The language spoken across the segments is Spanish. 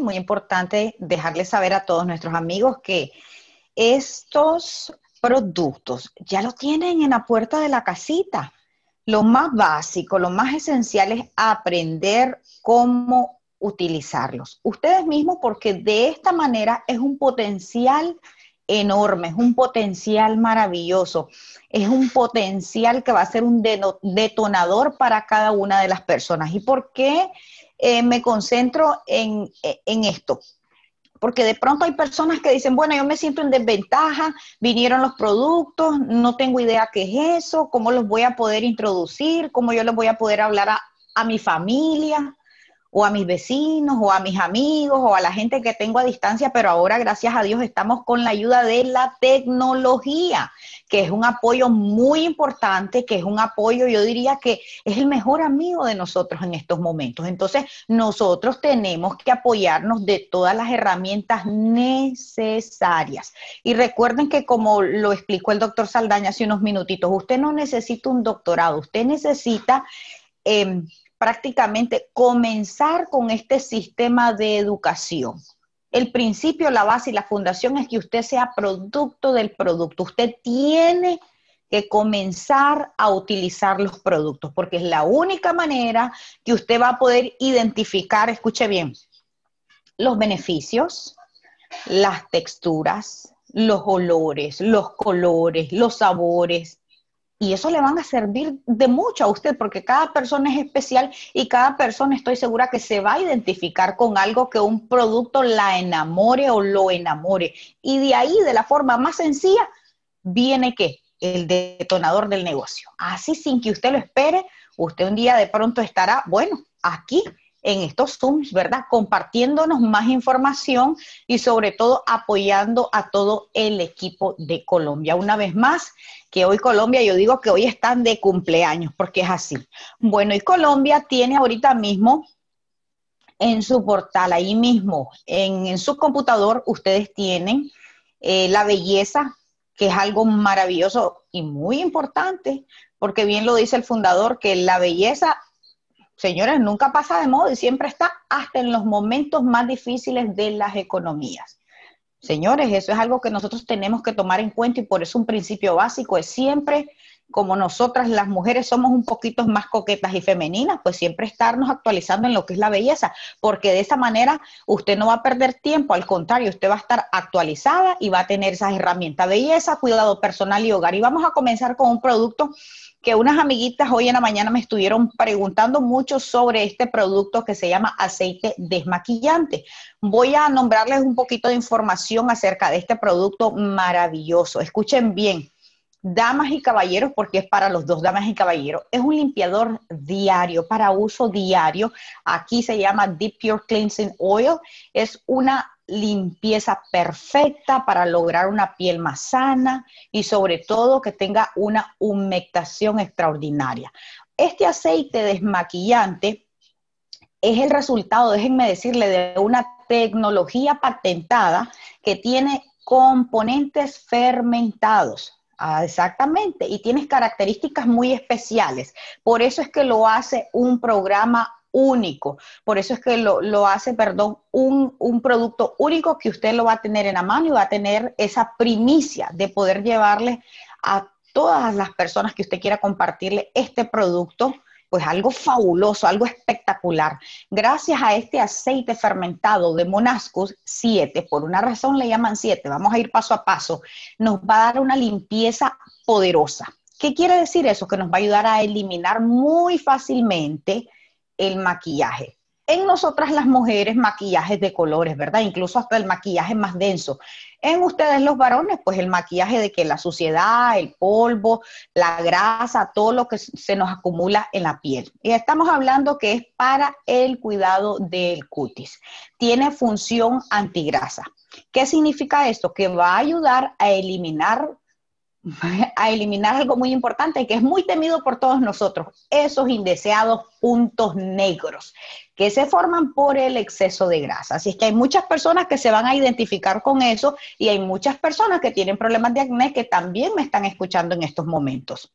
muy importante dejarles saber a todos nuestros amigos que estos productos ya lo tienen en la puerta de la casita. Lo más básico, lo más esencial es aprender cómo utilizarlos ustedes mismos porque de esta manera es un potencial enorme, es un potencial maravilloso, es un potencial que va a ser un detonador para cada una de las personas. ¿Y por qué eh, me concentro eh, en, esto. Porque de pronto hay personas que dicen, bueno, yo me siento en desventaja, vinieron los productos, no tengo idea qué es eso, cómo los voy a poder introducir, cómo yo les voy a poder hablar a mi familia o a mis vecinos, o a mis amigos, o a la gente que tengo a distancia, pero ahora, gracias a Dios, estamos con la ayuda de la tecnología, que es un apoyo muy importante, que es un apoyo, yo diría que es el mejor amigo de nosotros en estos momentos. Entonces, nosotros tenemos que apoyarnos de todas las herramientas necesarias. Y recuerden que, como lo explicó el doctor Saldaña hace unos minutitos, usted no necesita un doctorado, usted necesita... Em, prácticamente comenzar con este sistema de educación. El principio, la base y la fundación es que usted sea producto del producto. Usted tiene que comenzar a utilizar los productos, porque es la única manera que usted va a poder identificar, escuche bien, los beneficios, las texturas, los olores, los colores, los sabores, y eso le van a servir de mucho a usted, porque cada persona es especial y cada persona estoy segura que se va a identificar con algo que un producto la enamore o lo enamore. Y de ahí, de la forma más sencilla, viene que el detonador del negocio. Así sin que usted lo espere, usted un día de pronto estará, bueno, aquí en estos Zooms, ¿verdad? Compartiéndonos más información y sobre todo apoyando a todo el equipo de Colombia. Una vez más, que hoy Colombia, yo digo que hoy están de cumpleaños, porque es así. Bueno, y Colombia tiene ahorita mismo en su portal, ahí mismo, en, su computador, ustedes tienen eh, la belleza, que es algo maravilloso y muy importante, porque bien lo dice el fundador, que la belleza señores, nunca pasa de moda y siempre está hasta en los momentos más difíciles de las economías. Señores, eso es algo que nosotros tenemos que tomar en cuenta y por eso un principio básico es siempre, como nosotras las mujeres somos un poquito más coquetas y femeninas, pues siempre estarnos actualizando en lo que es la belleza, porque de esa manera usted no va a perder tiempo, al contrario, usted va a estar actualizada y va a tener esas herramientas, belleza, cuidado personal y hogar. Y vamos a comenzar con un producto que unas amiguitas hoy en la mañana me estuvieron preguntando mucho sobre este producto que se llama aceite desmaquillante. Voy a nombrarles un poquito de información acerca de este producto maravilloso. Escuchen bien, damas y caballeros, porque es para los dos damas y caballeros. Es un limpiador diario, para uso diario. Aquí se llama Deep Pure Cleansing Oil. Es una limpieza perfecta para lograr una piel más sana y sobre todo que tenga una humectación extraordinaria. Este aceite desmaquillante es el resultado, déjenme decirle, de una tecnología patentada que tiene componentes fermentados. Ah, exactamente, y tiene características muy especiales. Por eso es que lo hace un programa único. Por eso es que lo, hace, perdón, un, producto único que usted lo va a tener en la mano y va a tener esa primicia de poder llevarle a todas las personas que usted quiera compartirle este producto, pues algo fabuloso, algo espectacular. Gracias a este aceite fermentado de Monascus 7, por una razón le llaman 7, vamos a ir paso a paso, nos va a dar una limpieza poderosa. ¿Qué quiere decir eso? Que nos va a ayudar a eliminar muy fácilmente el maquillaje. En nosotras las mujeres, maquillajes de colores, ¿verdad? Incluso hasta el maquillaje más denso. En ustedes los varones, pues el maquillaje de que la suciedad, el polvo, la grasa, todo lo que se nos acumula en la piel. Y estamos hablando que es para el cuidado del cutis. Tiene función antigrasa. ¿Qué significa esto? Que va a ayudar a eliminar a eliminar algo muy importante que es muy temido por todos nosotros, esos indeseados puntos negros que se forman por el exceso de grasa. Así es que hay muchas personas que se van a identificar con eso y hay muchas personas que tienen problemas de acné que también me están escuchando en estos momentos.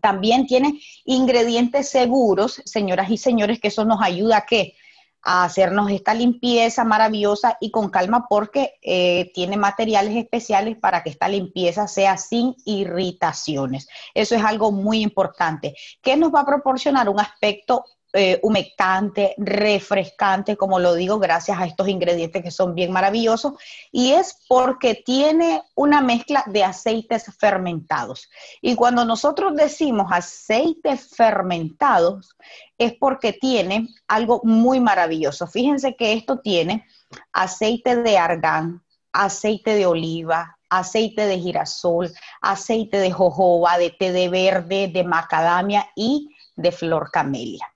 También tiene ingredientes seguros, señoras y señores, que eso nos ayuda a qué? a hacernos esta limpieza maravillosa y con calma porque eh, tiene materiales especiales para que esta limpieza sea sin irritaciones. Eso es algo muy importante. ¿Qué nos va a proporcionar un aspecto eh, humectante, refrescante, como lo digo, gracias a estos ingredientes que son bien maravillosos, y es porque tiene una mezcla de aceites fermentados. Y cuando nosotros decimos aceites fermentados, es porque tiene algo muy maravilloso. Fíjense que esto tiene aceite de argán, aceite de oliva, aceite de girasol, aceite de jojoba, de té de verde, de macadamia y de flor camelia.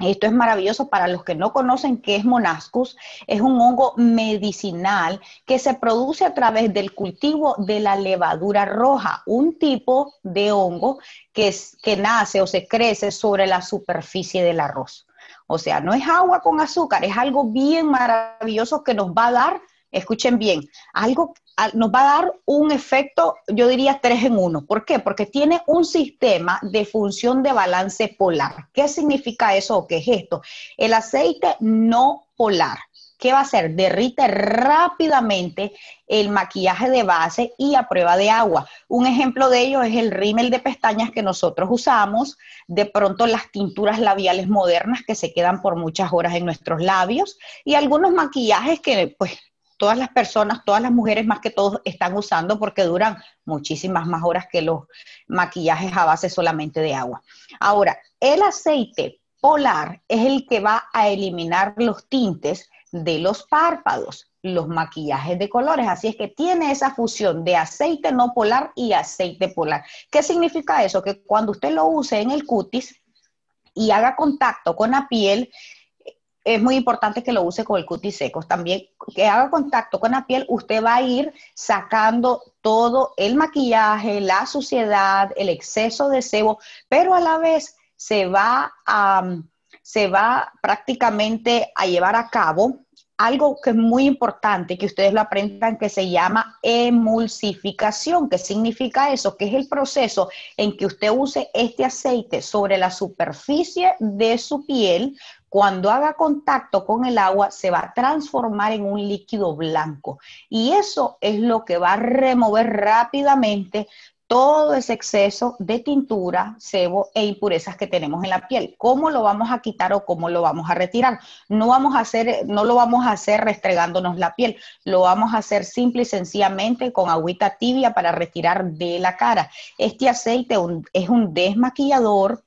Esto es maravilloso para los que no conocen qué es monascus. Es un hongo medicinal que se produce a través del cultivo de la levadura roja, un tipo de hongo que, que nace o se crece sobre la superficie del arroz. O sea, no es agua con azúcar, es algo bien maravilloso que nos va a dar escuchen bien, algo ah, nos va a dar un efecto, yo diría tres en uno. ¿Por qué? Porque tiene un sistema de función de balance polar. ¿Qué significa eso o qué es esto? El aceite no polar. ¿Qué va a hacer? Derrite rápidamente el maquillaje de base y a prueba de agua. Un ejemplo de ello es el rímel de pestañas que nosotros usamos, de pronto las tinturas labiales modernas que se quedan por muchas horas en nuestros labios y algunos maquillajes que pues todas las personas, todas las mujeres más que todos están usando porque duran muchísimas más horas que los maquillajes a base solamente de agua. Ahora, el aceite polar es el que va a eliminar los tintes de los párpados los maquillajes de colores. Así es que tiene esa fusión de aceite no polar y aceite polar. ¿Qué significa eso? Que cuando usted lo use en el cutis y haga contacto con la piel, es muy importante que lo use con el cutis seco. También que haga contacto con la piel, usted va a ir sacando todo el maquillaje, la suciedad, el exceso de sebo, pero a la vez se va a, mm, se va prácticamente a llevar a cabo algo que es muy importante que ustedes lo aprendan que se llama emulsificación. ¿Qué significa eso? Que es el proceso en que usted use este aceite sobre la superficie de su piel cuando haga contacto con el agua, se va a transformar en un líquido blanco. Y eso es lo que va a remover rápidamente todo ese exceso de tintura, sebo e impurezas que tenemos en la piel. ¿Cómo lo vamos a quitar o cómo lo vamos a retirar? No vamos a hacer, no lo vamos a hacer restregándonos la piel, lo vamos a hacer simple y sencillamente con agüita tibia para retirar de la cara. Este aceite es un desmaquillador,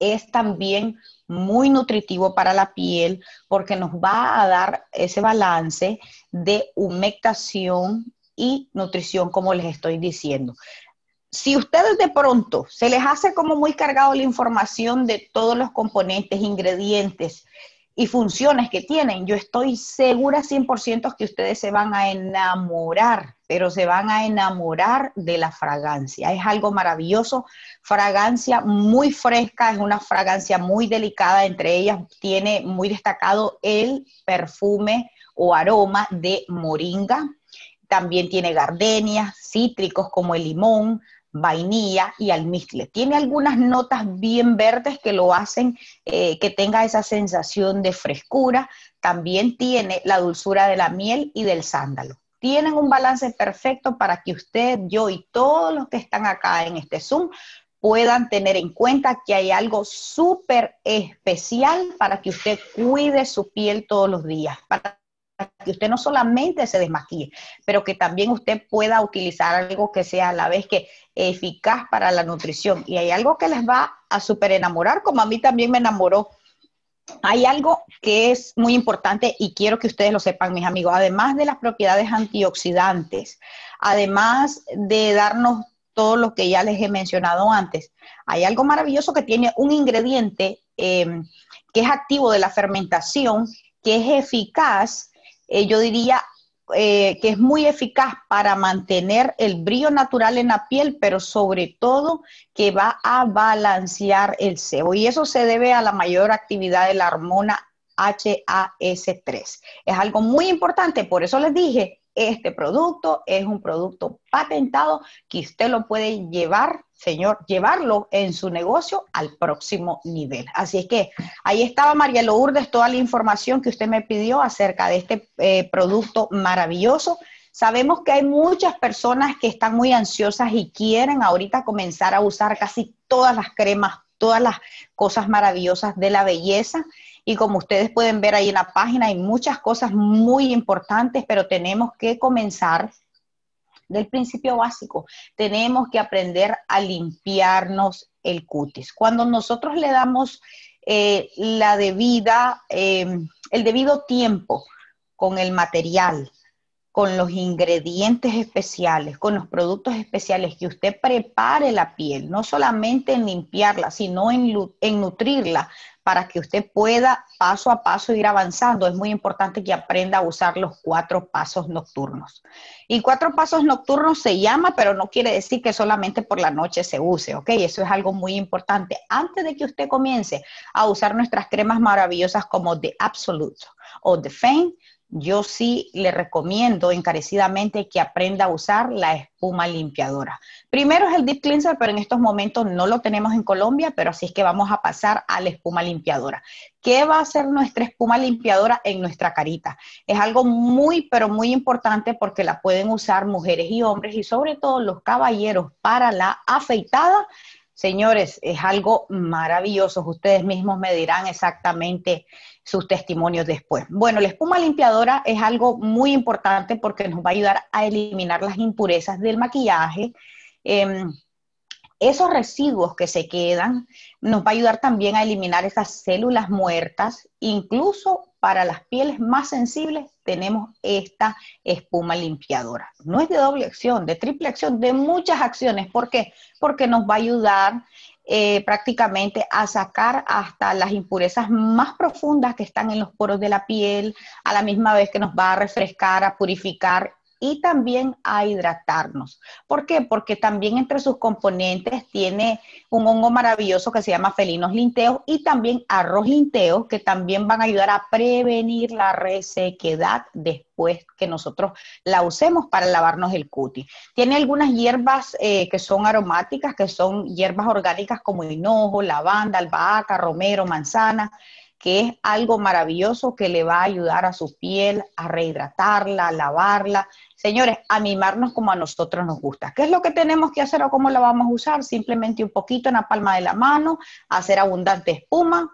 es también muy nutritivo para la piel porque nos va a dar ese balance de humectación y nutrición, como les estoy diciendo. Si ustedes de pronto se les hace como muy cargado la información de todos los componentes, ingredientes y funciones que tienen, yo estoy segura 100% que ustedes se van a enamorar pero se van a enamorar de la fragancia. Es algo maravilloso, fragancia muy fresca, es una fragancia muy delicada, entre ellas tiene muy destacado el perfume o aroma de moringa, también tiene gardenias, cítricos como el limón, vainilla y almizcle. Tiene algunas notas bien verdes que lo hacen eh, que tenga esa sensación de frescura. También tiene la dulzura de la miel y del sándalo tienen un balance perfecto para que usted, yo y todos los que están acá en este Zoom puedan tener en cuenta que hay algo súper especial para que usted cuide su piel todos los días, para que usted no solamente se desmaquille, pero que también usted pueda utilizar algo que sea a la vez que eficaz para la nutrición. Y hay algo que les va a super enamorar, como a mí también me enamoró hay algo que es muy importante y quiero que ustedes lo sepan, mis amigos, además de las propiedades antioxidantes, además de darnos todo lo que ya les he mencionado antes, hay algo maravilloso que tiene un ingrediente em, que es activo de la fermentación, que es eficaz, eh, yo diría, eh, que es muy eficaz para mantener el brillo natural en la piel, pero sobre todo que va a balancear el sebo. Y eso se debe a la mayor actividad de la hormona HAS3. Es algo muy importante, por eso les dije, este producto es un producto patentado que usted lo puede llevar Señor, llevarlo en su negocio al próximo nivel. Así es que ahí estaba María Lourdes, toda la información que usted me pidió acerca de este eh, producto maravilloso. Sabemos que hay muchas personas que están muy ansiosas y quieren ahorita comenzar a usar casi todas las cremas, todas las cosas maravillosas de la belleza. Y como ustedes pueden ver ahí en la página, hay muchas cosas muy importantes, pero tenemos que comenzar del principio básico. Tenemos que aprender a limpiarnos el cutis. Cuando nosotros le damos eh, la debida, eh, el debido tiempo con el material, con los ingredientes especiales, con los productos especiales, que usted prepare la piel, no solamente en limpiarla, sino en nutrirla para que usted pueda paso a paso ir avanzando. Es muy importante que aprenda a usar los cuatro pasos nocturnos. Y cuatro pasos nocturnos se llama, pero no quiere decir que solamente por la noche se use, ¿ok? Eso es algo muy importante. Antes de que usted comience a usar nuestras cremas maravillosas como The Absolute o The Fame, yo sí le recomiendo encarecidamente que aprenda a usar la espuma limpiadora. Primero es el deep cleanser, pero en estos momentos no lo tenemos en Colombia, pero así es que vamos a pasar a la espuma limpiadora. ¿Qué va a hacer nuestra espuma limpiadora en nuestra carita? Es algo muy, pero muy importante porque la pueden usar mujeres y hombres y sobre todo los caballeros para la afeitada Señores, es algo maravilloso. Ustedes mismos me dirán exactamente sus testimonios después. Bueno, la espuma limpiadora es algo muy importante porque nos va a ayudar a eliminar las impurezas del maquillaje. Em, esos residuos que se quedan nos va a ayudar también a eliminar esas células muertas, incluso para las pieles más sensibles tenemos esta espuma limpiadora. No es de doble acción, de triple acción, de muchas acciones. ¿Por qué? Porque nos va a ayudar eh, prácticamente a sacar hasta las impurezas más profundas que están en los poros de la piel, a la misma vez que nos va a refrescar, a purificar y también a hidratarnos. ¿Por qué? Porque también entre sus componentes tiene un hongo maravilloso que se llama felinos linteos y también arroz linteos que también van a ayudar a prevenir la resequedad después que nosotros la usemos para lavarnos el cutis. Tiene algunas hierbas eh, que son aromáticas, que son hierbas orgánicas como hinojo, lavanda, albahaca, romero, manzana que es algo maravilloso que le va a ayudar a su piel a rehidratarla, a lavarla. Señores, a mimarnos como a nosotros nos gusta. ¿Qué es lo que tenemos que hacer o cómo la vamos a usar? Simplemente un poquito en la palma de la mano, hacer abundante espuma,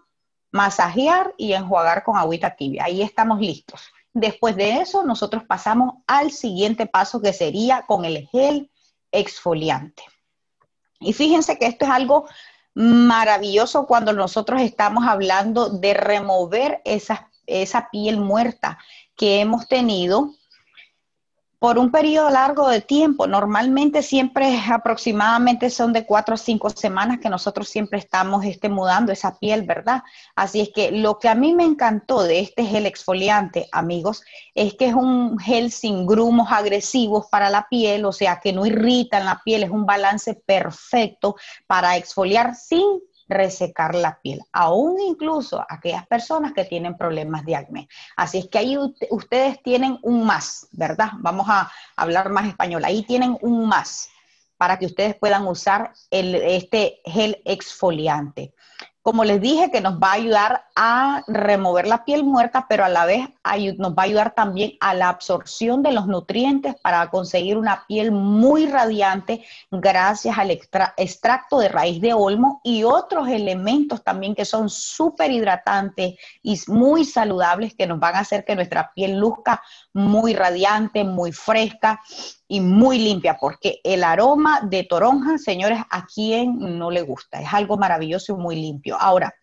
masajear y enjuagar con agüita tibia. Ahí estamos listos. Después de eso, nosotros pasamos al siguiente paso que sería con el gel exfoliante. Y fíjense que esto es algo maravilloso cuando nosotros estamos hablando de remover esa, esa piel muerta que hemos tenido por un periodo largo de tiempo. Normalmente siempre aproximadamente son de cuatro a cinco semanas que nosotros siempre estamos este, mudando esa piel, ¿verdad? Así es que lo que a mí me encantó de este gel exfoliante, amigos, es que es un gel sin grumos agresivos para la piel, o sea, que no irritan la piel, es un balance perfecto para exfoliar sin resecar la piel, aún incluso aquellas personas que tienen problemas de acné. Así es que ahí ustedes tienen un más, ¿verdad? Vamos a hablar más español. Ahí tienen un más para que ustedes puedan usar este gel exfoliante como les dije, que nos va a ayudar a remover la piel muerta, pero a la vez nos va a ayudar también a la absorción de los nutrientes para conseguir una piel muy radiante gracias al extracto de raíz de olmo y otros elementos también que son súper hidratantes y muy saludables que nos van a hacer que nuestra piel luzca muy radiante, muy fresca y muy limpia, porque el aroma de toronja, señores, a quien no le gusta, es algo maravilloso y muy limpio. Ahora,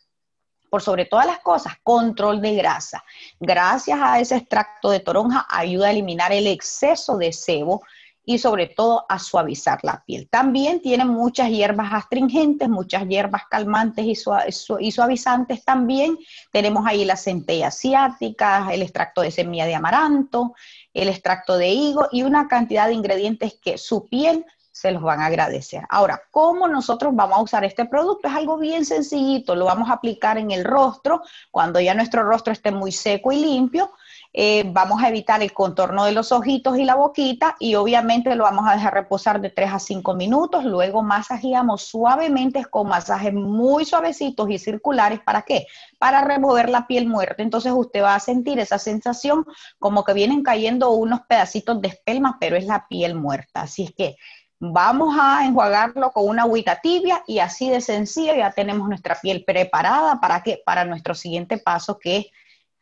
por sobre todas las cosas, control de grasa. Gracias a ese extracto de toronja ayuda a eliminar el exceso de sebo y sobre todo a suavizar la piel. También tiene muchas hierbas astringentes, muchas hierbas calmantes y, suavizantes también. Tenemos ahí la centella asiática, el extracto de semilla de amaranto, el extracto de higo y una cantidad de ingredientes que su piel se los van a agradecer. Ahora, ¿cómo nosotros vamos a usar este producto? Es algo bien sencillito, lo vamos a aplicar en el rostro, cuando ya nuestro rostro esté muy seco y limpio, eh, vamos a evitar el contorno de los ojitos y la boquita y obviamente lo vamos a dejar reposar de 3 a 5 minutos, luego masajeamos suavemente con masajes muy suavecitos y circulares, ¿para qué? Para remover la piel muerta, entonces usted va a sentir esa sensación como que vienen cayendo unos pedacitos de espelma, pero es la piel muerta, así es que vamos a enjuagarlo con una agüita tibia y así de sencillo ya tenemos nuestra piel preparada para que para nuestro siguiente paso que es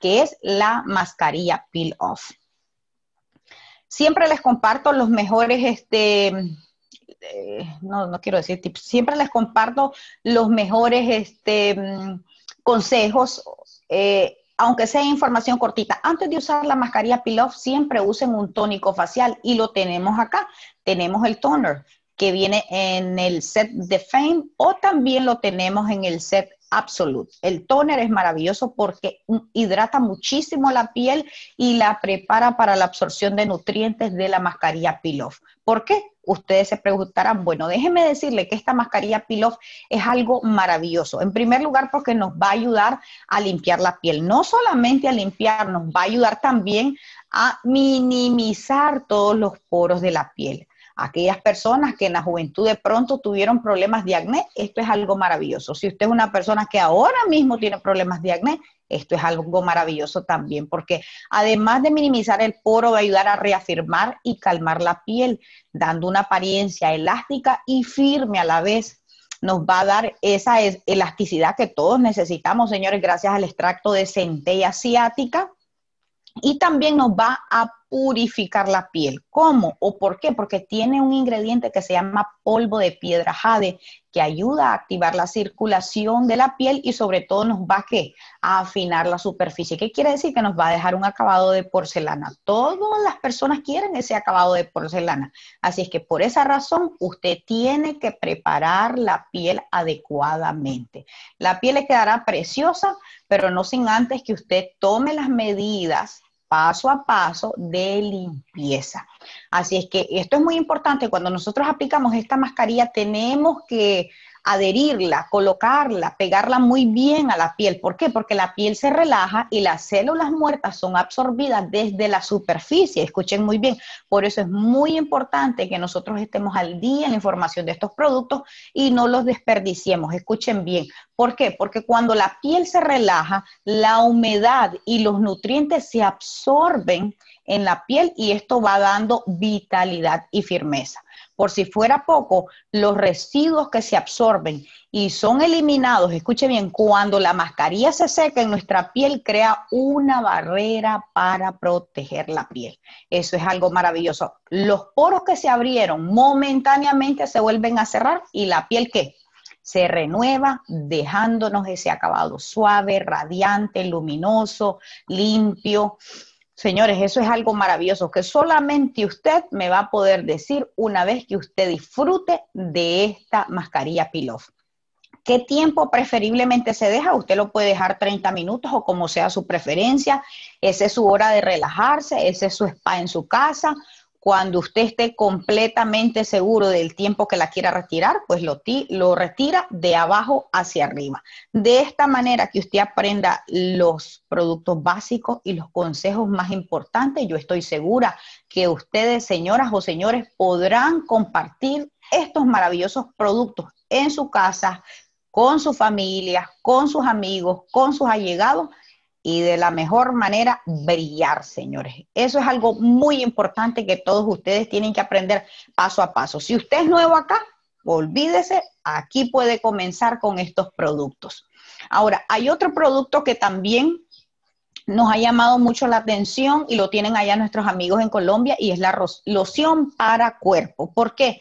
que es la mascarilla peel off. Siempre les comparto los mejores, este, eh, no, no quiero decir tips, siempre les comparto los mejores este, mm, consejos, eh, aunque sea información cortita. Antes de usar la mascarilla peel off, siempre usen un tónico facial y lo tenemos acá. Tenemos el toner que viene en el set de Fame o también lo tenemos en el set Absoluto. El toner es maravilloso porque hidrata muchísimo la piel y la prepara para la absorción de nutrientes de la mascarilla Pilof. ¿Por qué? Ustedes se preguntarán, bueno, déjenme decirle que esta mascarilla Pilof es algo maravilloso. En primer lugar, porque nos va a ayudar a limpiar la piel. No solamente a limpiar, nos va a ayudar también a minimizar todos los poros de la piel aquellas personas que en la juventud de pronto tuvieron problemas de acné, esto es algo maravilloso. Si usted es una persona que ahora mismo tiene problemas de acné, esto es algo maravilloso también, porque además de minimizar el poro, va a ayudar a reafirmar y calmar la piel, dando una apariencia elástica y firme a la vez. Nos va a dar esa elasticidad que todos necesitamos, señores, gracias al extracto de centella asiática. Y también nos va a purificar la piel. ¿Cómo o por qué? Porque tiene un ingrediente que se llama polvo de piedra jade, que ayuda a activar la circulación de la piel y sobre todo nos va a afinar la superficie. ¿Qué quiere decir? Que nos va a dejar un acabado de porcelana. Todas las personas quieren ese acabado de porcelana. Así es que por esa razón usted tiene que preparar la piel adecuadamente. La piel le quedará preciosa, pero no sin antes que usted tome las medidas paso a paso de limpieza. Así es que esto es muy importante. Cuando nosotros aplicamos esta mascarilla, tenemos que adherirla, colocarla, pegarla muy bien a la piel. ¿Por qué? Porque la piel se relaja y las células muertas son absorbidas desde la superficie. Escuchen muy bien. Por eso es muy importante que nosotros estemos al día en la información de estos productos y no los desperdiciemos. Escuchen bien. ¿Por qué? Porque cuando la piel se relaja, la humedad y los nutrientes se absorben en la piel y esto va dando vitalidad y firmeza. Por si fuera poco, los residuos que se absorben y son eliminados, escuche bien, cuando la mascarilla se seca en nuestra piel crea una barrera para proteger la piel. Eso es algo maravilloso. Los poros que se abrieron momentáneamente se vuelven a cerrar y la piel qué? se renueva dejándonos ese acabado suave, radiante, luminoso, limpio. Señores, eso es algo maravilloso que solamente usted me va a poder decir una vez que usted disfrute de esta mascarilla Pilof. ¿Qué tiempo preferiblemente se deja? Usted lo puede dejar 30 minutos o como sea su preferencia. Esa es su hora de relajarse, ese es su spa en su casa cuando usted esté completamente seguro del tiempo que la quiera retirar, pues lo, lo, retira de abajo hacia arriba. De esta manera que usted aprenda los productos básicos y los consejos más importantes, yo estoy segura que ustedes, señoras o señores, podrán compartir estos maravillosos productos en su casa, con su familia, con sus amigos, con sus allegados, y de la mejor manera brillar, señores. Eso es algo muy importante que todos ustedes tienen que aprender paso a paso. Si usted es nuevo acá, olvídese, aquí puede comenzar con estos productos. Ahora, hay otro producto que también nos ha llamado mucho la atención y lo tienen allá nuestros amigos en Colombia y es la loción para cuerpo. ¿Por qué?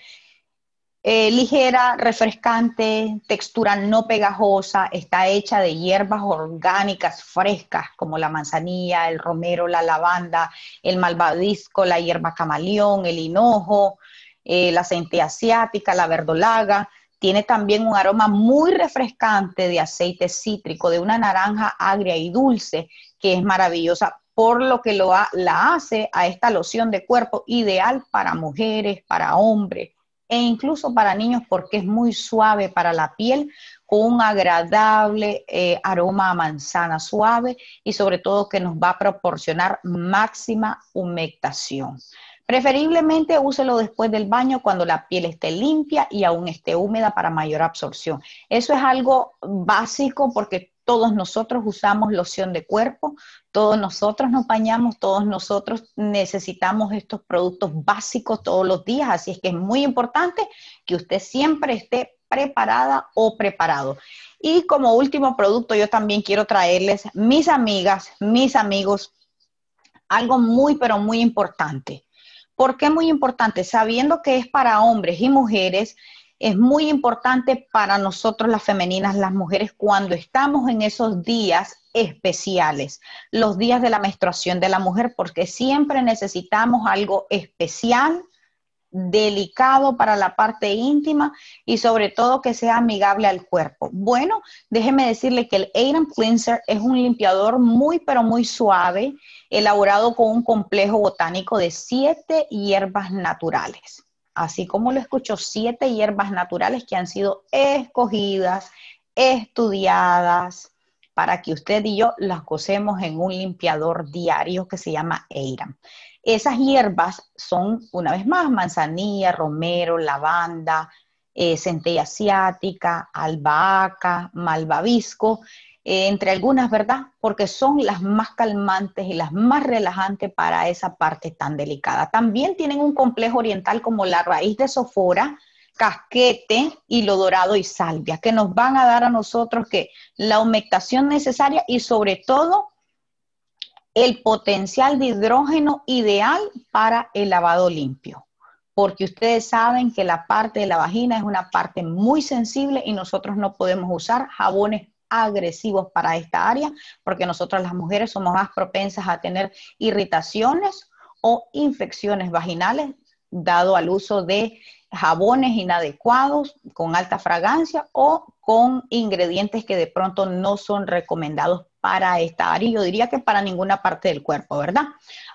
Eh, ligera, refrescante, textura no pegajosa, está hecha de hierbas orgánicas frescas como la manzanilla, el romero, la lavanda, el malvadisco, la hierba camaleón, el hinojo, eh, la sente asiática, la verdolaga. Tiene también un aroma muy refrescante de aceite cítrico, de una naranja agria y dulce, que es maravillosa, por lo que la hace a esta loción de cuerpo ideal para mujeres, para hombres e incluso para niños porque es muy suave para la piel, con un agradable eh, aroma a manzana suave y sobre todo que nos va a proporcionar máxima humectación. Preferiblemente úselo después del baño cuando la piel esté limpia y aún esté húmeda para mayor absorción. Eso es algo básico porque todos nosotros usamos loción de cuerpo, todos nosotros nos bañamos, todos nosotros necesitamos estos productos básicos todos los días, así es que es muy importante que usted siempre esté preparada o preparado. Y como último producto, yo también quiero traerles, mis amigas, mis amigos, algo muy, pero muy importante. ¿Por qué muy importante? Sabiendo que es para hombres y mujeres, es muy importante para nosotros las femeninas, las mujeres, cuando estamos en esos días especiales, los días de la menstruación de la mujer, porque siempre necesitamos algo especial, delicado para la parte íntima y sobre todo que sea amigable al cuerpo. Bueno, déjeme decirle que el Aiden Cleanser es un limpiador muy pero muy suave, elaborado con un complejo botánico de siete hierbas naturales así como lo escucho, siete hierbas naturales que han sido escogidas, estudiadas, para que usted y yo las cosemos en un limpiador diario que se llama Eiram. Esas hierbas son, una vez más, manzanilla, romero, lavanda, eh, centella asiática, albahaca, malvavisco, eh, entre algunas, ¿verdad? Porque son las más calmantes y las más relajantes para esa parte tan delicada. También tienen un complejo oriental como la raíz de sofora, casquete, hilo dorado y salvia, que nos van a dar a nosotros que la humectación necesaria y sobre todo el potencial de hidrógeno ideal para el lavado limpio porque ustedes saben que la parte de la vagina es una parte muy sensible y nosotros no podemos usar jabones agresivos para esta área, porque nosotras las mujeres somos más propensas a tener irritaciones o infecciones vaginales dado al uso de jabones inadecuados con alta fragancia o con ingredientes que de pronto no son recomendados para esta área, yo diría que para ninguna parte del cuerpo, ¿verdad?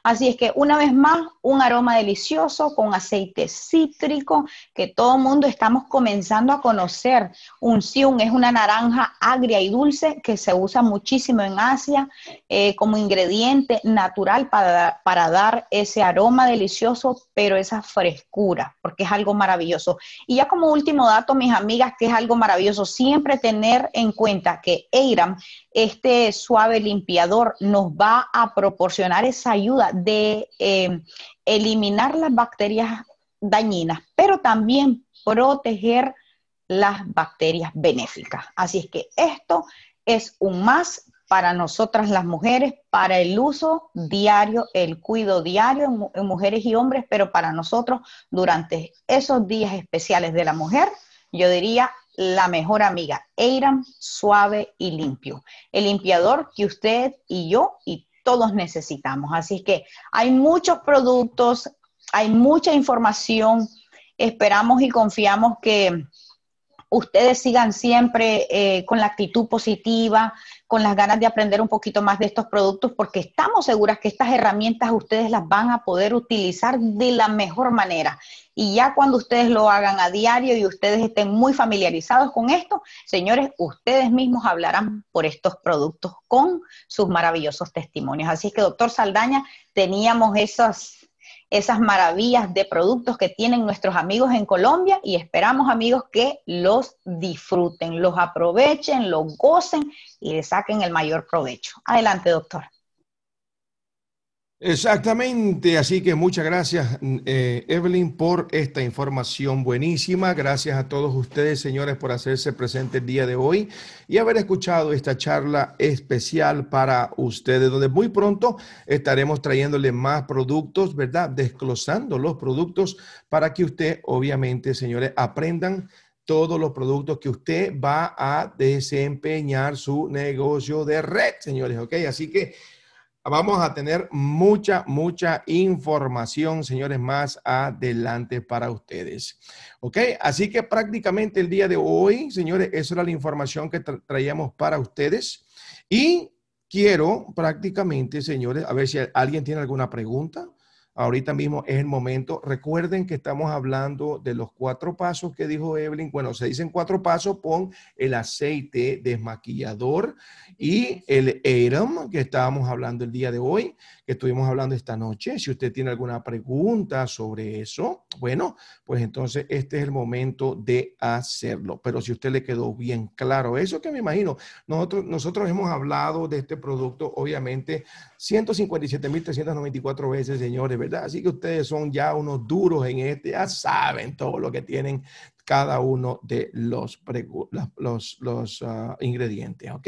Así es que una vez más, un aroma delicioso con aceite cítrico que todo mundo estamos comenzando a conocer. Un siun es una naranja agria y dulce que se usa muchísimo en Asia eh, como ingrediente natural para, para dar ese aroma delicioso, pero esa frescura, porque es algo maravilloso. Y ya como último dato, mis amigas, que es algo maravilloso, siempre tener en cuenta que Eiram este suave limpiador nos va a proporcionar esa ayuda de em, eliminar las bacterias dañinas, pero también proteger las bacterias benéficas. Así es que esto es un más para nosotras las mujeres, para el uso diario, el cuido diario en, mujeres y hombres, pero para nosotros durante esos días especiales de la mujer, yo diría la mejor amiga. Eiram suave y limpio. El limpiador que usted y yo y todos necesitamos. Así que hay muchos productos, hay mucha información. Esperamos y confiamos que ustedes sigan siempre eh, con la actitud positiva, con las ganas de aprender un poquito más de estos productos, porque estamos seguras que estas herramientas ustedes las van a poder utilizar de la mejor manera. Y ya cuando ustedes lo hagan a diario y ustedes estén muy familiarizados con esto, señores, ustedes mismos hablarán por estos productos con sus maravillosos testimonios. Así es que, doctor Saldaña, teníamos esas esas maravillas de productos que tienen nuestros amigos en Colombia y esperamos amigos que los disfruten, los aprovechen, los gocen y le saquen el mayor provecho. Adelante, doctor. Exactamente, así que muchas gracias eh, Evelyn por esta información buenísima. Gracias a todos ustedes, señores, por hacerse presente el día de hoy y haber escuchado esta charla especial para ustedes, donde muy pronto estaremos trayéndole más productos, ¿verdad? Desglosando los productos para que usted, obviamente, señores, aprendan todos los productos que usted va a desempeñar su negocio de red, señores, ¿ok? Así que... Vamos a tener mucha, mucha información, señores, más adelante para ustedes. ¿Ok? Así que prácticamente el día de hoy, señores, esa era la información que traíamos para ustedes. Y quiero prácticamente, señores, a ver si alguien tiene alguna pregunta. Ahorita mismo es el momento. Recuerden que estamos hablando de los cuatro pasos que dijo Evelyn. Bueno, se dicen cuatro pasos, pon el aceite desmaquillador y el Eram que estábamos hablando el día de hoy, que estuvimos hablando esta noche. Si usted tiene alguna pregunta sobre eso, bueno, pues entonces este es el momento de hacerlo. Pero si usted le quedó bien claro eso, que me imagino, nosotros, nosotros hemos hablado de este producto, obviamente, 157.394 veces, señores, ¿verdad? Así que ustedes son ya unos duros en este, ya saben todo lo que tienen cada uno de los, los, ah, ingredientes, ¿ok?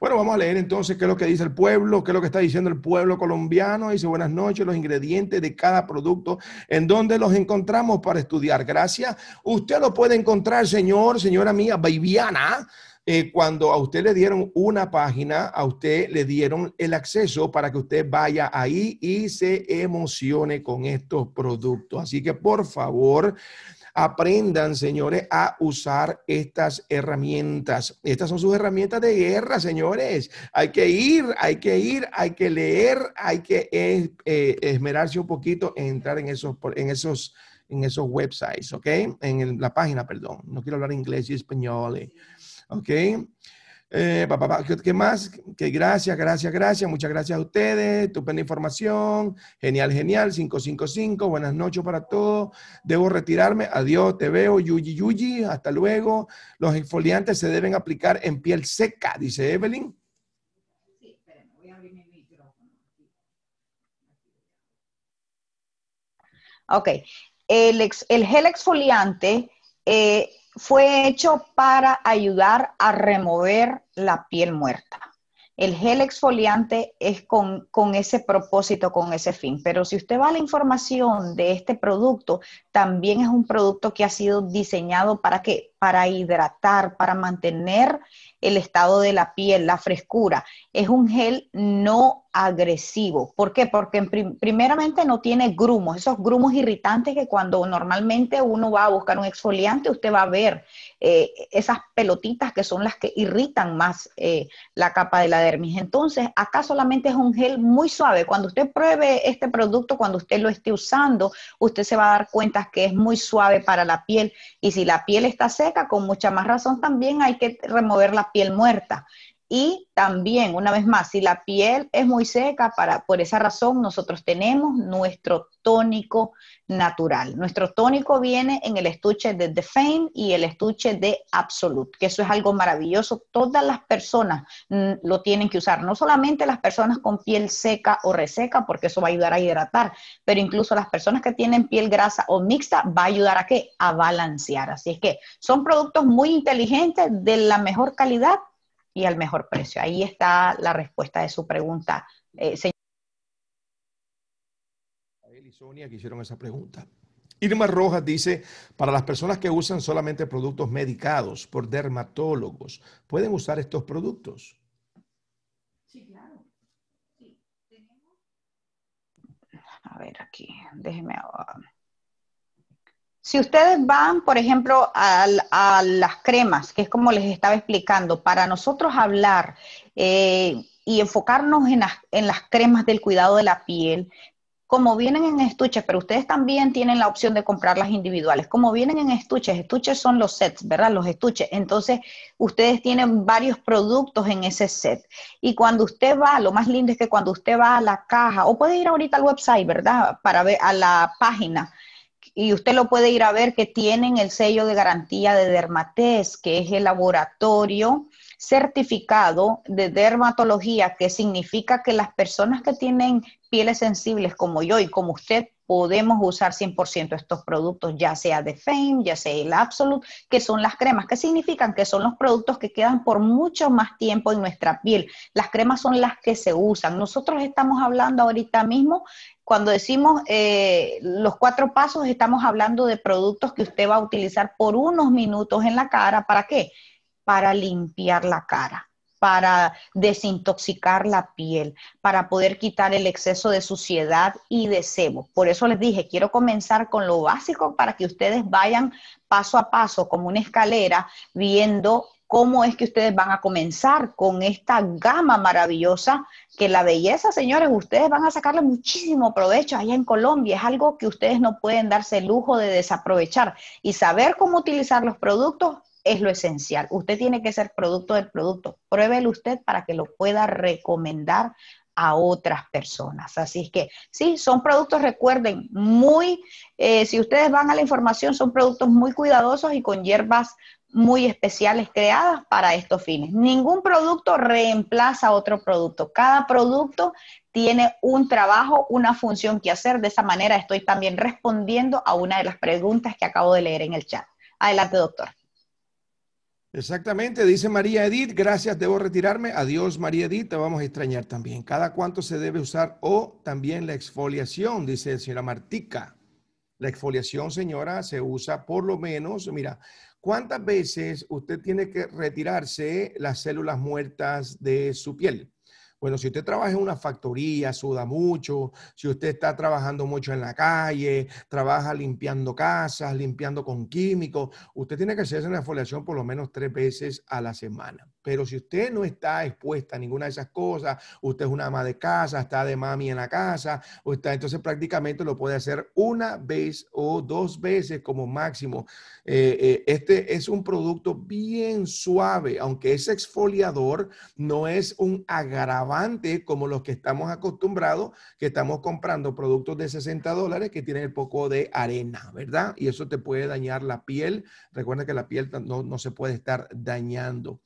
Bueno, vamos a leer entonces qué es lo que dice el pueblo, qué es lo que está diciendo el pueblo colombiano. Dice, buenas noches, los ingredientes de cada producto, en dónde los encontramos para estudiar. Gracias. Usted lo puede encontrar, señor, señora mía, Viviana. Eh, cuando a usted le dieron una página, a usted le dieron el acceso para que usted vaya ahí y se emocione con estos productos. Así que por favor, aprendan, señores, a usar estas herramientas. Estas son sus herramientas de guerra, señores. Hay que ir, hay que ir, hay que leer, hay que eh, eh, esmerarse un poquito en entrar en esos, en esos, en esos websites, ¿ok? En la página, perdón. No quiero hablar inglés y español. ¿Ok? Eh, ¿Qué más? Que gracias, gracias, gracias. Muchas gracias a ustedes. Estupenda información. Genial, genial. 555. Buenas noches para todos. Debo retirarme. Adiós. Te veo. yuyi, yuyi, Hasta luego. Los exfoliantes se deben aplicar en piel seca, dice Evelyn. Sí, voy a abrir micrófono. Ok, el, el gel exfoliante eh, fue hecho para ayudar a remover la piel muerta. El gel exfoliante es con, ese propósito, con ese fin. Pero si usted va a la información de este producto, también es un producto que ha sido diseñado para que para hidratar, para mantener el estado de la piel, la frescura. Es un gel no agresivo. ¿Por qué? Porque primeramente no tiene grumos, esos grumos irritantes que cuando normalmente uno va a buscar un exfoliante, usted va a ver eh, esas pelotitas que son las que irritan más eh, la capa de la dermis. Entonces, acá solamente es un gel muy suave. Cuando usted pruebe este producto, cuando usted lo esté usando, usted se va a dar cuenta que es muy suave para la piel. Y si la piel está seca, con mucha más razón también hay que remover la piel muerta. Y también, una vez más, si la piel es muy seca, para, por esa razón nosotros tenemos nuestro tónico natural. Nuestro tónico viene en el estuche de The Fame y el estuche de Absolute, que eso es algo maravilloso. Todas las personas mm, lo tienen que usar, no solamente las personas con piel seca o reseca, porque eso va a ayudar a hidratar, pero incluso las personas que tienen piel grasa o mixta va a ayudar a qué? A balancear. Así es que son productos muy inteligentes, de la mejor calidad y al mejor precio. Ahí está la respuesta de su pregunta, eh, señor. Él y Sonia que hicieron esa pregunta. Irma Rojas dice, para las personas que usan solamente productos medicados por dermatólogos, ¿pueden usar estos productos? Sí, claro. Sí. A ver aquí, déjeme... Ah, si ustedes van, por ejemplo, a, las cremas, que es como les estaba explicando, para nosotros hablar eh, y enfocarnos en las, en las cremas del cuidado de la piel, como vienen en estuches, pero ustedes también tienen la opción de comprarlas individuales. Como vienen en estuches, estuches son los sets, ¿verdad? Los estuches. Entonces, ustedes tienen varios productos en ese set. Y cuando usted va, lo más lindo es que cuando usted va a la caja, o puede ir ahorita al website, ¿verdad? Para ver a la página y usted lo puede ir a ver que tienen el sello de garantía de Dermatez, que es el laboratorio certificado de dermatología, que significa que las personas que tienen pieles sensibles como yo y como usted podemos usar 100% estos productos, ya sea de Fame, ya sea el Absolute, que son las cremas, que significan que son los productos que quedan por mucho más tiempo en nuestra piel. Las cremas son las que se usan. Nosotros estamos hablando ahorita mismo cuando decimos eh, los cuatro pasos, estamos hablando de productos que usted va a utilizar por unos minutos en la cara. ¿Para qué? Para limpiar la cara para desintoxicar la piel, para poder quitar el exceso de suciedad y de sebo. Por eso les dije, quiero comenzar con lo básico para que ustedes vayan paso a paso, como una escalera, viendo cómo es que ustedes van a comenzar con esta gama maravillosa, que la belleza, señores, ustedes van a sacarle muchísimo provecho allá en Colombia. Es algo que ustedes no pueden darse el lujo de desaprovechar. Y saber cómo utilizar los productos es lo esencial. Usted tiene que ser producto del producto. Pruébelo usted para que lo pueda recomendar a otras personas. Así es que sí, son productos, recuerden, muy, eh, si ustedes van a la información, son productos muy cuidadosos y con hierbas muy especiales creadas para estos fines. Ningún producto reemplaza otro producto. Cada producto tiene un trabajo, una función que hacer. De esa manera estoy también respondiendo a una de las preguntas que acabo de leer en el chat. Adelante, doctor. Exactamente, dice María Edith, gracias, debo retirarme. Adiós, María Edith, te vamos a extrañar también. Cada cuánto se debe usar o también la exfoliación, dice señora Martica. La exfoliación, señora, se usa por lo menos, mira, ¿Cuántas veces usted tiene que retirarse las células muertas de su piel? Bueno, si usted trabaja en una factoría, suda mucho, si usted está trabajando mucho en la calle, trabaja limpiando casas, limpiando con químicos, usted tiene que hacerse una exfoliación por lo menos tres veces a la semana. Pero si usted no está expuesta a ninguna de esas cosas, usted es una ama de casa, está de mami en la casa, o está, entonces prácticamente lo puede hacer una vez o dos veces como máximo. Eh, eh, este es un producto bien suave, aunque es exfoliador, no es un agravante como los que estamos acostumbrados, que estamos comprando productos de 60 dólares que tienen el poco de arena, ¿verdad? Y eso te puede dañar la piel. Recuerda que la piel no, no se puede estar dañando.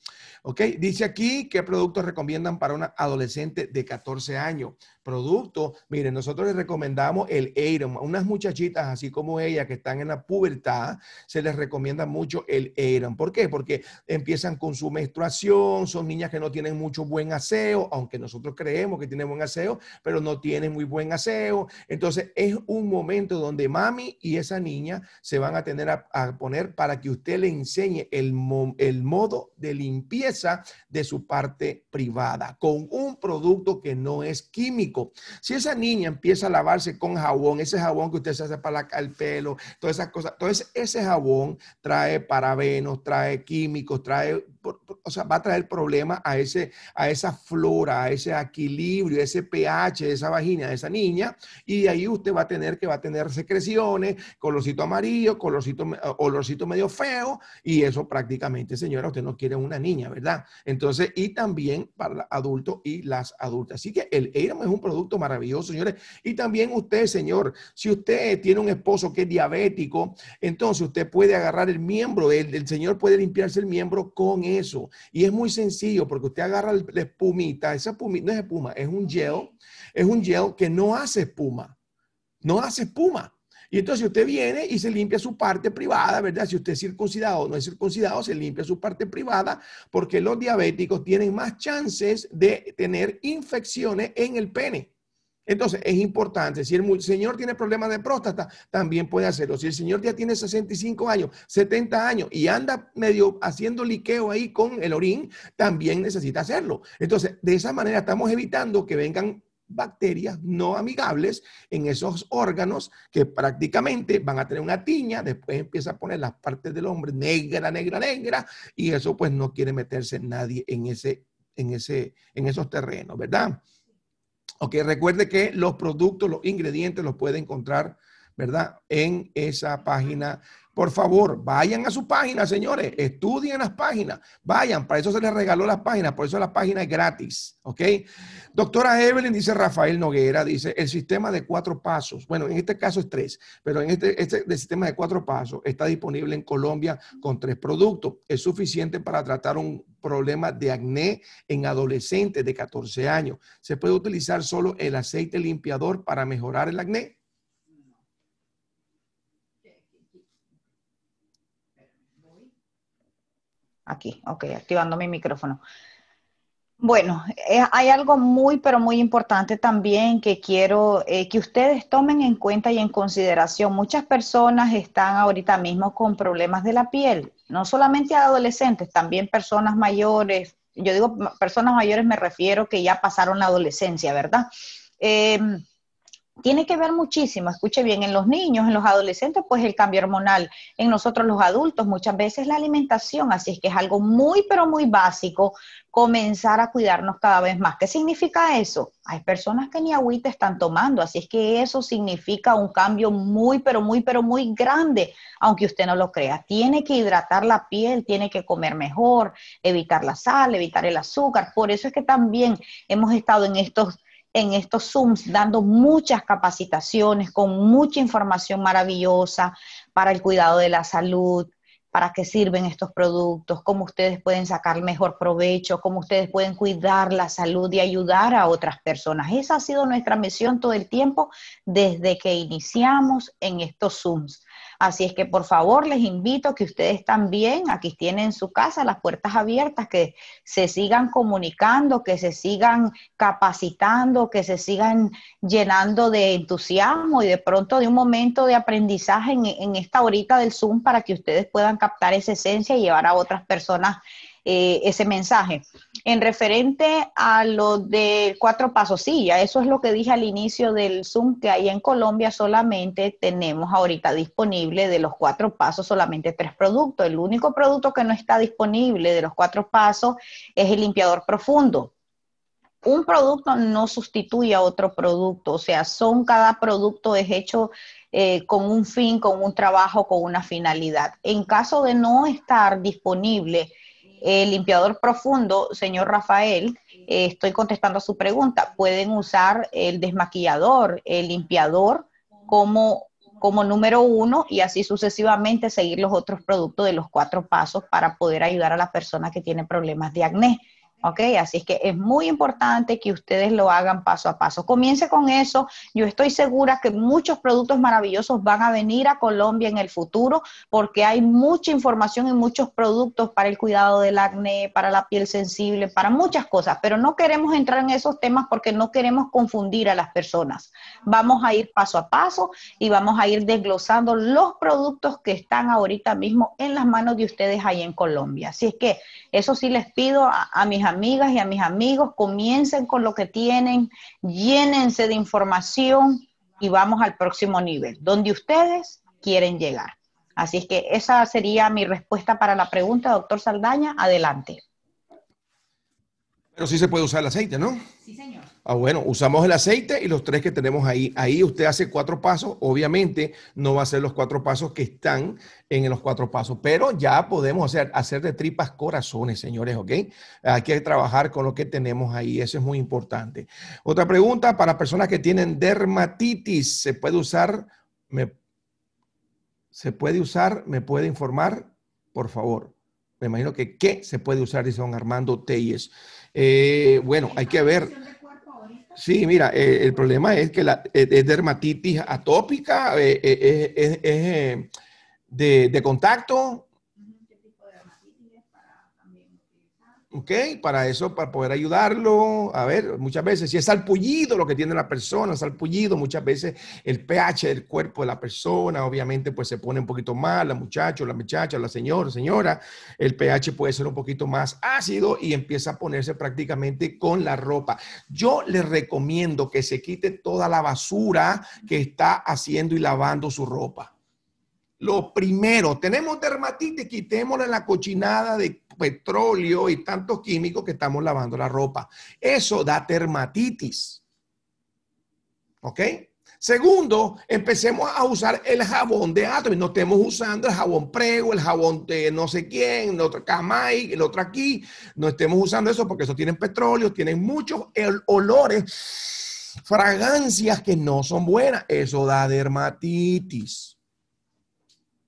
¿Ok? Dice aquí qué productos recomiendan para una adolescente de 14 años producto, Miren, nosotros les recomendamos el a Unas muchachitas así como ella que están en la pubertad, se les recomienda mucho el Eiron. ¿Por qué? Porque empiezan con su menstruación, son niñas que no tienen mucho buen aseo, aunque nosotros creemos que tienen buen aseo, pero no tienen muy buen aseo. Entonces es un momento donde mami y esa niña se van a tener a, poner para que usted le enseñe el, el modo de limpieza de su parte privada con un producto que no es químico si esa niña empieza a lavarse con jabón, ese jabón que usted se hace para el pelo, todas esas cosas, todo ese jabón trae parabenos, trae químicos, trae o sea, va a traer problemas a, ese, a esa flora, a ese equilibrio, ese pH de esa vagina, de esa niña, y de ahí usted va a tener que va a tener secreciones, colorcito amarillo, colorcito, olorcito medio feo, y eso prácticamente, señora, usted no quiere una niña, ¿verdad? Entonces, y también para adultos y las adultas. Así que el Eiram es un producto maravilloso, señores. Y también usted, señor, si usted tiene un esposo que es diabético, entonces usted puede agarrar el miembro, el, señor puede limpiarse el miembro con él eso. Y es muy sencillo porque usted agarra la espumita, esa espumita no es espuma, es un gel, es un gel que no hace espuma, no hace espuma. Y entonces usted viene y se limpia su parte privada, ¿verdad? Si usted es circuncidado o no es circuncidado, se limpia su parte privada porque los diabéticos tienen más chances de tener infecciones en el pene. Entonces, es importante, si el señor tiene problemas de próstata, también puede hacerlo. Si el señor ya tiene 65 años, 70 años y anda medio haciendo liqueo ahí con el orín, también necesita hacerlo. Entonces, de esa manera estamos evitando que vengan bacterias no amigables en esos órganos que prácticamente van a tener una tiña, después empieza a poner las partes del hombre negra, negra, negra, y eso pues no quiere meterse nadie en, ese, en, ese, en esos terrenos, ¿verdad? Ok, recuerde que los productos, los ingredientes los puede encontrar, ¿verdad? En esa página por favor, vayan a su página, señores, estudien las páginas, vayan, para eso se les regaló las páginas, por eso la página es gratis, ¿ok? Doctora Evelyn, dice Rafael Noguera, dice, el sistema de cuatro pasos, bueno, en este caso es tres, pero en este, este sistema de cuatro pasos está disponible en Colombia con tres productos, es suficiente para tratar un problema de acné en adolescentes de 14 años. Se puede utilizar solo el aceite limpiador para mejorar el acné Aquí, ok, activando mi micrófono. Bueno, eh, hay algo muy, pero muy importante también que quiero eh, que ustedes tomen en cuenta y en consideración. Muchas personas están ahorita mismo con problemas de la piel, no solamente adolescentes, también personas mayores. Yo digo personas mayores, me refiero que ya pasaron la adolescencia, ¿verdad? Em, tiene que ver muchísimo, escuche bien, en los niños, en los adolescentes, pues el cambio hormonal, en nosotros los adultos, muchas veces la alimentación, así es que es algo muy, pero muy básico, comenzar a cuidarnos cada vez más. ¿Qué significa eso? Hay personas que ni agüita están tomando, así es que eso significa un cambio muy, pero muy, pero muy grande, aunque usted no lo crea. Tiene que hidratar la piel, tiene que comer mejor, evitar la sal, evitar el azúcar. Por eso es que también hemos estado en estos en estos Zooms dando muchas capacitaciones con mucha información maravillosa para el cuidado de la salud, para qué sirven estos productos, cómo ustedes pueden sacar mejor provecho, cómo ustedes pueden cuidar la salud y ayudar a otras personas. Esa ha sido nuestra misión todo el tiempo desde que iniciamos en estos Zooms. Así es que por favor les invito que ustedes también, aquí tienen en su casa las puertas abiertas, que se sigan comunicando, que se sigan capacitando, que se sigan llenando de entusiasmo y de pronto de un momento de aprendizaje en, esta horita del Zoom para que ustedes puedan captar esa esencia y llevar a otras personas eh, ese mensaje. En referente a lo de cuatro pasos, sí, ya eso es lo que dije al inicio del Zoom, que ahí en Colombia solamente tenemos ahorita disponible de los cuatro pasos solamente tres productos. El único producto que no está disponible de los cuatro pasos es el limpiador profundo un producto no sustituye a otro producto, o sea, son cada producto es hecho eh, con un fin, con un trabajo, con una finalidad. En caso de no estar disponible el limpiador profundo, señor Rafael, eh, estoy contestando a su pregunta. Pueden usar el desmaquillador, el limpiador como, como número uno y así sucesivamente seguir los otros productos de los cuatro pasos para poder ayudar a la persona que tiene problemas de acné. ¿ok? Así es que es muy importante que ustedes lo hagan paso a paso. Comience con eso. Yo estoy segura que muchos productos maravillosos van a venir a Colombia en el futuro porque hay mucha información y muchos productos para el cuidado del acné, para la piel sensible, para muchas cosas, pero no queremos entrar en esos temas porque no queremos confundir a las personas. Vamos a ir paso a paso y vamos a ir desglosando los productos que están ahorita mismo en las manos de ustedes ahí en Colombia. Así es que eso sí les pido a mis amigos amigas y a mis amigos, comiencen con lo que tienen, llénense de información y vamos al próximo nivel, donde ustedes quieren llegar. Así es que esa sería mi respuesta para la pregunta, doctor Saldaña. Adelante. Pero sí se puede usar el aceite, ¿no? Sí, señor. Ah, bueno, usamos el aceite y los tres que tenemos ahí. Ahí usted hace cuatro pasos. Obviamente no va a ser los cuatro pasos que están en los cuatro pasos, pero ya podemos hacer, hacer de tripas corazones, señores, ¿ok? Hay que trabajar con lo que tenemos ahí. Eso es muy importante. Otra pregunta, para personas que tienen dermatitis, ¿se puede usar? ¿Se puede usar? ¿Me puede informar? Por favor. Me imagino que qué se puede usar, dice don Armando Telles. Eh, bueno, hay que ver. Sí, mira, eh, el problema es que la, e, e, es dermatitis atópica, eh, e, es, de, contacto, ¿Ok? Para eso, para poder ayudarlo. A ver, muchas veces, si es salpullido lo que tiene la persona, salpullido, muchas veces el pH del cuerpo de la persona, obviamente, pues se pone un poquito mal, la muchacha, la muchacha, la señora, señora, el pH puede ser un poquito más ácido y empieza a ponerse prácticamente con la ropa. Yo les recomiendo que se quite toda la basura que está haciendo y lavando su ropa. Lo primero, tenemos dermatitis, en la cochinada de petróleo y tantos químicos que estamos lavando la ropa. Eso da dermatitis. ¿Ok? Segundo, empecemos a usar el jabón de átomos, No estemos usando el jabón prego, el jabón de no sé quién, el otro Kamai, el otro aquí. No estemos usando eso porque eso tiene petróleo, tienen muchos olores, fragancias que no son buenas. Eso da dermatitis.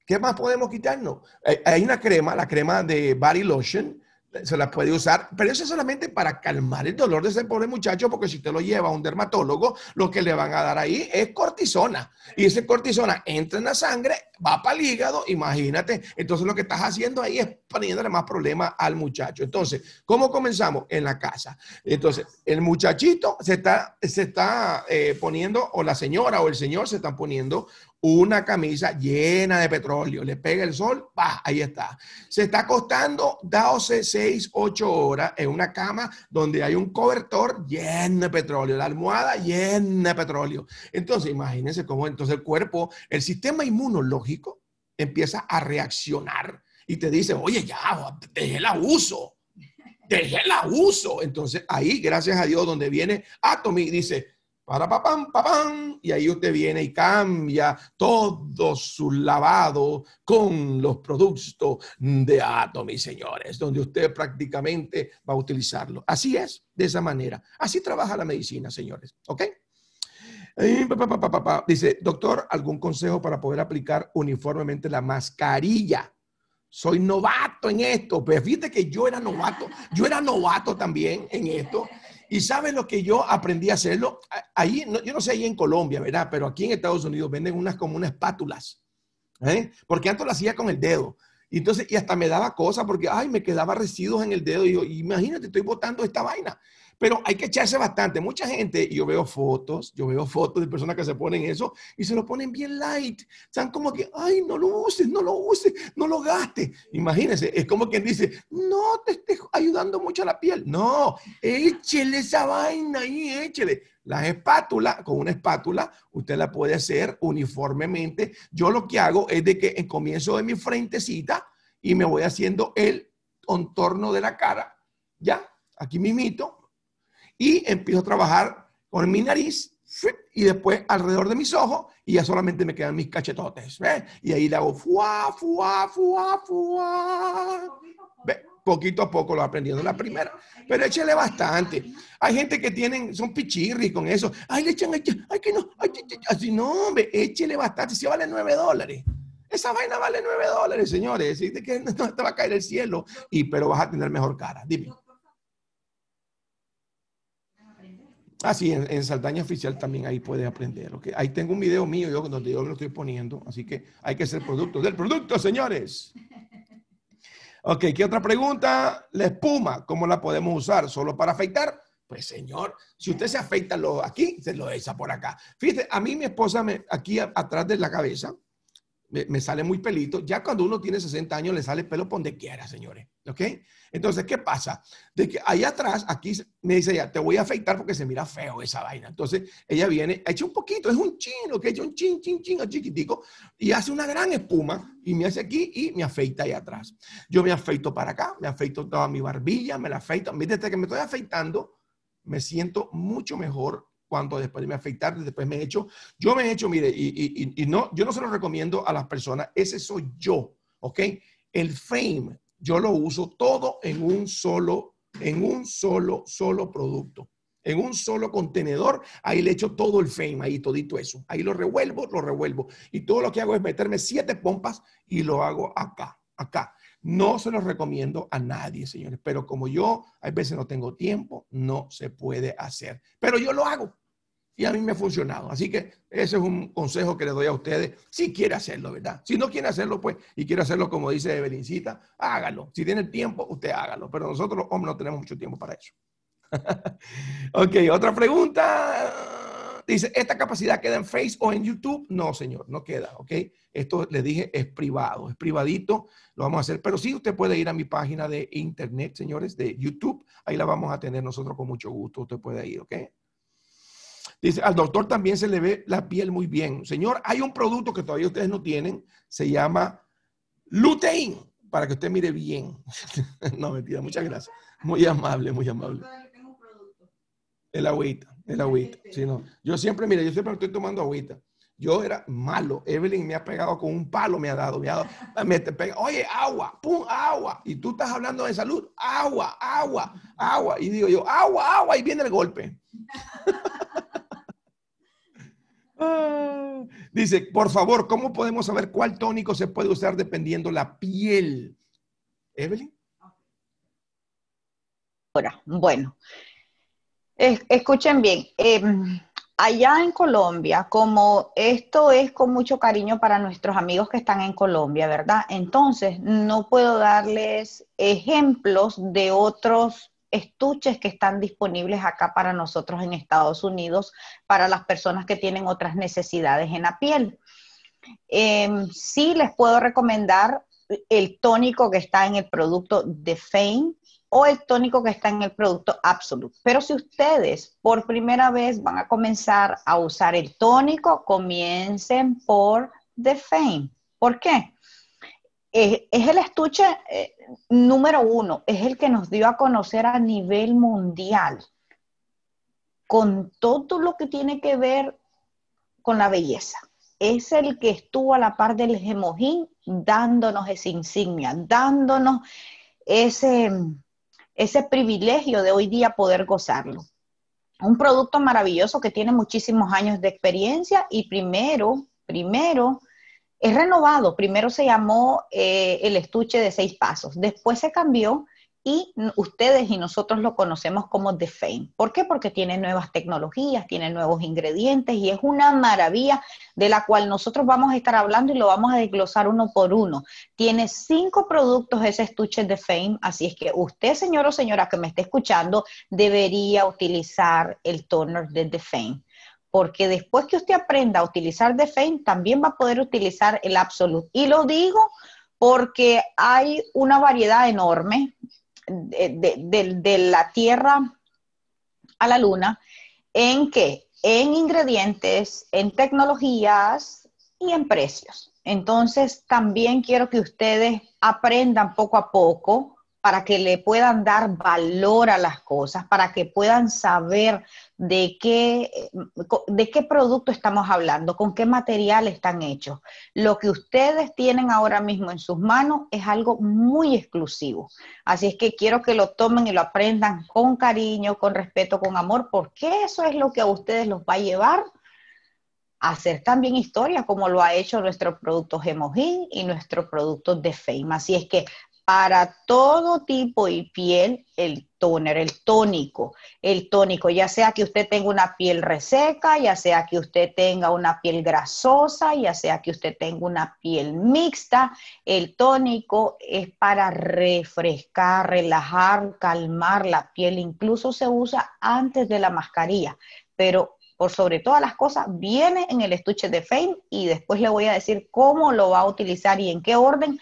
¿Qué más podemos quitarnos? Hay una crema, la crema de Body Lotion, se la puede usar, pero eso es solamente para calmar el dolor de ese pobre muchacho, porque si usted lo lleva a un dermatólogo, lo que le van a dar ahí es cortisona. Y esa cortisona entra en la sangre, va para el hígado, imagínate. Entonces lo que estás haciendo ahí es poniéndole más problemas al muchacho. Entonces, ¿cómo comenzamos? En la casa. Entonces, el muchachito se está, se está eh, poniendo, o la señora o el señor se están poniendo una camisa llena de petróleo, le pega el sol, va ahí está. Se está acostando 12, 6, 8 horas en una cama donde hay un cobertor lleno de petróleo, la almohada llena de petróleo. Entonces, imagínense cómo entonces el cuerpo, el sistema inmunológico empieza a reaccionar y te dice, oye, ya, dejé el abuso, dejé el abuso. Entonces, ahí, gracias a Dios, donde viene Atomy, dice, para papá, y ahí usted viene y cambia todos sus lavado con los productos de Atomy, señores, donde usted prácticamente va a utilizarlo. Así es, de esa manera. Así trabaja la medicina, señores, ¿ok? Dice, doctor, ¿algún consejo para poder aplicar uniformemente la mascarilla? Soy novato en esto, pero pues fíjate que yo era novato, yo era novato también en esto. Y sabe lo que yo aprendí a hacerlo. Ahí, yo no sé ahí en Colombia, ¿verdad? Pero aquí en Estados Unidos venden unas como unas espátulas. ¿eh? Porque antes lo hacía con el dedo. Y entonces, y hasta me daba cosas porque, ay, me quedaba residuos en el dedo. Y yo, imagínate, estoy botando esta vaina. Pero hay que echarse bastante. Mucha gente, yo veo fotos, yo veo fotos de personas que se ponen eso y se lo ponen bien light. Están como que, ay, no lo uses, no lo uses, no lo gastes. Imagínense, es como quien dice, no te estés ayudando mucho a la piel. No, échele esa vaina ahí, échele. Las espátulas, con una espátula, usted la puede hacer uniformemente. Yo lo que hago es de que comienzo de mi frentecita y me voy haciendo el contorno de la cara, ¿ya? Aquí mimito y empiezo a trabajar con mi nariz y después alrededor de mis ojos y ya solamente me quedan mis cachetotes. ¿ves? Y ahí le hago fuá, fuá, fuá, fuá. Poquito a poco lo aprendiendo la primera. Pero échale bastante. Hay gente que tienen, son pichirris con eso. Ay, le echan, ay, que no, ay, así no, hombre, échele bastante. Si vale nueve dólares. Esa vaina vale 9 dólares, señores. Decirte que no te va a caer el cielo, y, pero vas a tener mejor cara. Dime. Ah, sí, en, Saldaña Oficial también ahí puedes aprender. ¿okay? Ahí tengo un video mío yo, donde yo lo estoy poniendo, así que hay que ser producto del producto, señores. Ok, ¿qué otra pregunta? La espuma, ¿cómo la podemos usar? ¿Solo para afeitar? Pues señor, si usted se afeita lo, aquí, se lo echa por acá. Fíjese, a mí mi esposa me, aquí atrás de la cabeza, me, sale muy pelito. Ya cuando uno tiene 60 años le sale pelo por donde quiera, señores. ¿Ok? Entonces, ¿qué pasa? De que ahí atrás, aquí me dice ya, te voy a afeitar porque se mira feo esa vaina. Entonces, ella viene, echa un poquito, es un chino, que echa un chin, chin, chino chiquitico, y hace una gran espuma y me hace aquí y me afeita ahí atrás. Yo me afeito para acá, me afeito toda mi barbilla, me la afeito. Desde que me estoy afeitando, me siento mucho mejor cuando después me afectar, después me he hecho. Yo me he hecho, mire, y, y, no, yo no se lo recomiendo a las personas, ese soy yo, ¿ok? El fame, yo lo uso todo en un solo, en un solo, solo producto. En un solo contenedor, ahí le echo todo el fame, ahí todito eso. Ahí lo revuelvo, lo revuelvo. Y todo lo que hago es meterme siete pompas y lo hago acá, acá. No se los recomiendo a nadie, señores, pero como yo a veces no tengo tiempo, no se puede hacer. Pero yo lo hago y a mí me ha funcionado. Así que ese es un consejo que le doy a ustedes si quiere hacerlo, ¿verdad? Si no quiere hacerlo, pues, y quiere hacerlo como dice Belincita, hágalo. Si tiene tiempo, usted hágalo. Pero nosotros los hombres no tenemos mucho tiempo para eso. ok, otra pregunta dice, ¿esta capacidad queda en Facebook o en YouTube? No, señor, no queda, ¿ok? Esto, le dije, es privado, es privadito, lo vamos a hacer. Pero sí, usted puede ir a mi página de internet, señores, de YouTube. Ahí la vamos a tener nosotros con mucho gusto. Usted puede ir, ¿ok? Dice, al doctor también se le ve la piel muy bien. Señor, hay un producto que todavía ustedes no tienen, se llama Lutein, para que usted mire bien. no, mentira, muchas gracias. Muy amable, muy amable. El agüita. El agüita. Yo siempre, mira, yo siempre estoy tomando agüita. Yo era malo. Evelyn me ha pegado con un palo, me ha dado, me ha ah, te pega, oye, agua, pum, agua. Y tú estás hablando de salud, agua, agua, agua. Y digo yo, agua, agua, y viene el golpe. Ah. dice, por favor, ¿cómo podemos saber cuál tónico se puede usar dependiendo la piel? Evelyn. Ahora, Bueno, Escuchen bien, em, allá en Colombia, como esto es con mucho cariño para nuestros amigos que están en Colombia, ¿verdad? Entonces, no puedo darles ejemplos de otros estuches que están disponibles acá para nosotros en Estados Unidos, para las personas que tienen otras necesidades en la piel. Em, sí les puedo recomendar el tónico que está en el producto de Fame, o el tónico que está en el producto absoluto. Pero si ustedes por primera vez van a comenzar a usar el tónico, comiencen por The Fame. ¿Por qué? Eh, es, el estuche eh, número uno, es el que nos dio a conocer a nivel mundial con todo lo que tiene que ver con la belleza. Es el que estuvo a la par del gemojín dándonos esa insignia, dándonos ese, ese privilegio de hoy día poder gozarlo. Un producto maravilloso que tiene muchísimos años de experiencia y primero, primero, es renovado. Primero se llamó eh, el estuche de seis pasos, después se cambió y ustedes y nosotros lo conocemos como The Fame. ¿Por qué? Porque tiene nuevas tecnologías, tiene nuevos ingredientes y es una maravilla de la cual nosotros vamos a estar hablando y lo vamos a desglosar uno por uno. Tiene cinco productos ese estuche The Fame, así es que usted, señor o señora que me esté escuchando, debería utilizar el toner de The Fame porque después que usted aprenda a utilizar The Fame, también va a poder utilizar el Absolute. Y lo digo porque hay una variedad enorme de, la Tierra a la Luna, ¿en qué? En ingredientes, en tecnologías y en precios. Entonces, también quiero que ustedes aprendan poco a poco para que le puedan dar valor a las cosas, para que puedan saber de qué, de qué producto estamos hablando, con qué material están hechos. Lo que ustedes tienen ahora mismo en sus manos es algo muy exclusivo. Así es que quiero que lo tomen y lo aprendan con cariño, con respeto, con amor, porque eso es lo que a ustedes los va a llevar a hacer también historia como lo ha hecho nuestro producto Gemojín y nuestro producto de Fame. Así es que para todo tipo y piel el toner, el tónico, el tónico, ya sea que usted tenga una piel reseca, ya sea que usted tenga una piel grasosa, ya sea que usted tenga una piel mixta, el tónico es para refrescar, relajar, calmar la piel, incluso se usa antes de la mascarilla, pero por sobre todas las cosas, viene en el estuche de Fame y después le voy a decir cómo lo va a utilizar y en qué orden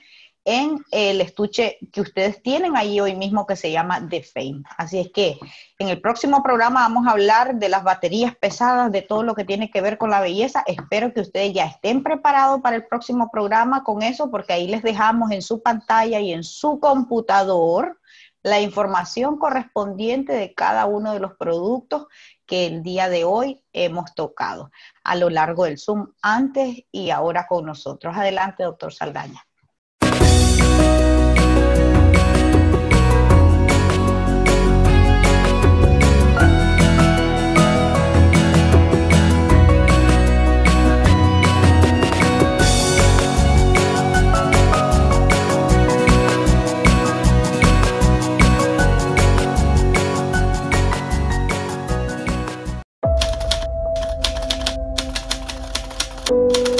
en el estuche que ustedes tienen ahí hoy mismo que se llama The Fame. Así es que en el próximo programa vamos a hablar de las baterías pesadas, de todo lo que tiene que ver con la belleza. Espero que ustedes ya estén preparados para el próximo programa con eso, porque ahí les dejamos en su pantalla y en su computador la información correspondiente de cada uno de los productos que el día de hoy hemos tocado a lo largo del Zoom antes y ahora con nosotros. Adelante, doctor Saldaña. you